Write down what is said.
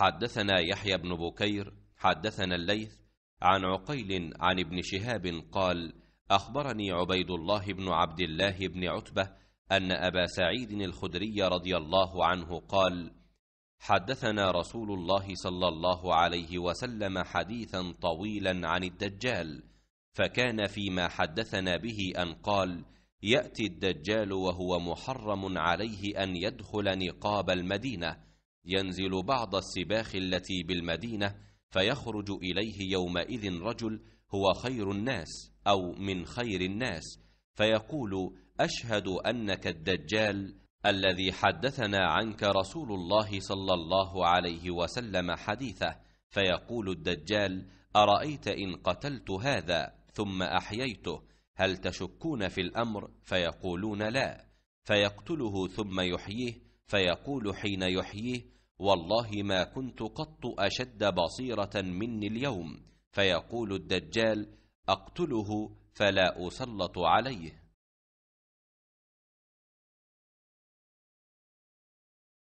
حدثنا يحيى بن بكير حدثنا الليث عن عقيل عن ابن شهاب قال اخبرني عبيد الله بن عبد الله بن عتبه ان ابا سعيد الخدري رضي الله عنه قال حدثنا رسول الله صلى الله عليه وسلم حديثا طويلا عن الدجال فكان فيما حدثنا به ان قال ياتي الدجال وهو محرم عليه ان يدخل نقاب المدينه ينزل بعض السباخ التي بالمدينة فيخرج إليه يومئذ رجل هو خير الناس أو من خير الناس فيقول أشهد أنك الدجال الذي حدثنا عنك رسول الله صلى الله عليه وسلم حديثه فيقول الدجال أرأيت إن قتلت هذا ثم أحييته هل تشكون في الأمر فيقولون لا فيقتله ثم يحييه فيقول حين يحييه والله ما كنت قط أشد بصيرة مني اليوم فيقول الدجال أقتله فلا أسلط عليه